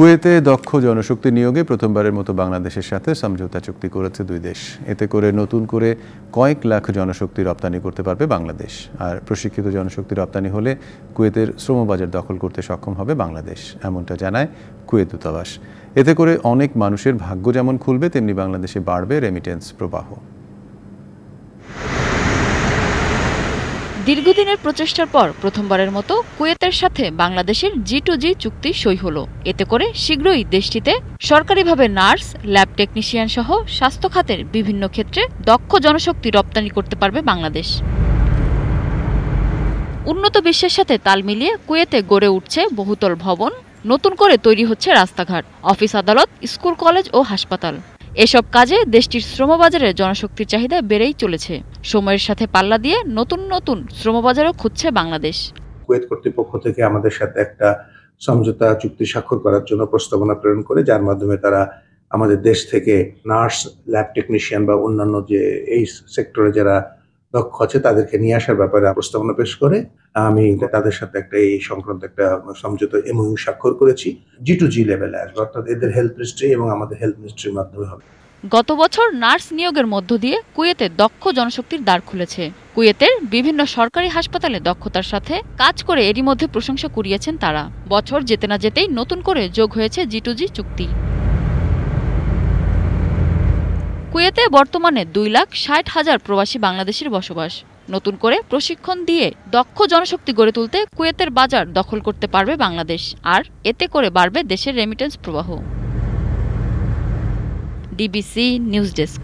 কুয়েতে দক্ষ জনশক্তি নিয়োগে প্রথমবারের মতো বাংলাদেশের সাথে সমঝোতা চুক্তি করেছে দুই দেশ এতে করে নতুন করে কয়েক লাখ জনশক্তি রপ্তানি করতে পারবে বাংলাদেশ আর প্রশিক্ষিত জনশক্তি রপ্তানি হলে কুয়েতের শ্রমবাজার দখল করতে সক্ষম হবে বাংলাদেশ এমনটা জানায় কুয়েত দূতাবাস এতে করে অনেক মানুষের ভাগ্য যেমন খুলবে তেমনি বাংলাদেশে বাড়বে রেমিটেন্স প্রবাহ দীর্ঘদিনের প্রচেষ্টার পর প্রথমবারের মতো কুয়েতের সাথে বাংলাদেশের জি টু জি চুক্তি সই হল এতে করে শীঘ্রই দেশটিতে সরকারিভাবে নার্স ল্যাব টেকনিশিয়ান সহ স্বাস্থ্য খাতের বিভিন্ন ক্ষেত্রে দক্ষ জনশক্তি রপ্তানি করতে পারবে বাংলাদেশ উন্নত বিশ্বের সাথে তাল মিলিয়ে কুয়েতে গড়ে উঠছে বহুতল ভবন নতুন করে তৈরি হচ্ছে রাস্তাঘাট অফিস আদালত স্কুল কলেজ ও হাসপাতাল এসব কাজে দেশটির শ্রমবাজারে জনশক্তির চাহিদা বেড়েই চলেছে সময়ের সাথে পাল্লা দিয়ে নতুন নতুন শ্রমবাজারও খুঁজছে বাংলাদেশ কুয়েত কর্তৃপক্ষ থেকে আমাদের সাথে একটা সমঝোতা চুক্তি স্বাক্ষর করার জন্য প্রস্তাবনা প্রেরণ করে যার মাধ্যমে তারা আমাদের দেশ থেকে নার্স ল্যাব টেকনিশিয়ান বা অন্যান্য যে এই সেক্টরে যারা দক্ষ আছে তাদেরকে নিয়ে আসার ব্যাপারে প্রস্তাবনা পেশ করে আমি তাদের সাথে একটা এই সংক্রান্ত একটা সমঝোত এমইউ স্বাক্ষর করেছি জি টু জি লেভেলে আসবে অর্থাৎ এদের হেলথ মিনিস্ট্রি এবং আমাদের হেলথ মিনিস্ট্রির মাধ্যমে হবে গত বছর নার্স নিয়োগের মধ্য দিয়ে কুয়েতে দক্ষ জনশক্তির দ্বার খুলেছে কুয়েতের বিভিন্ন সরকারি হাসপাতালে দক্ষতার সাথে কাজ করে এরই মধ্যে প্রশংসা কুড়িয়েছেন তারা বছর যেতে না যেতেই নতুন করে যোগ হয়েছে জি টু জি চুক্তি কুয়েতে বর্তমানে দুই লাখ ষাট হাজার প্রবাসী বাংলাদেশের বসবাস নতুন করে প্রশিক্ষণ দিয়ে দক্ষ জনশক্তি গড়ে তুলতে কুয়েতের বাজার দখল করতে পারবে বাংলাদেশ আর এতে করে বাড়বে দেশের রেমিটেন্স প্রবাহ ডিবিসি নিউজ ডেস্ক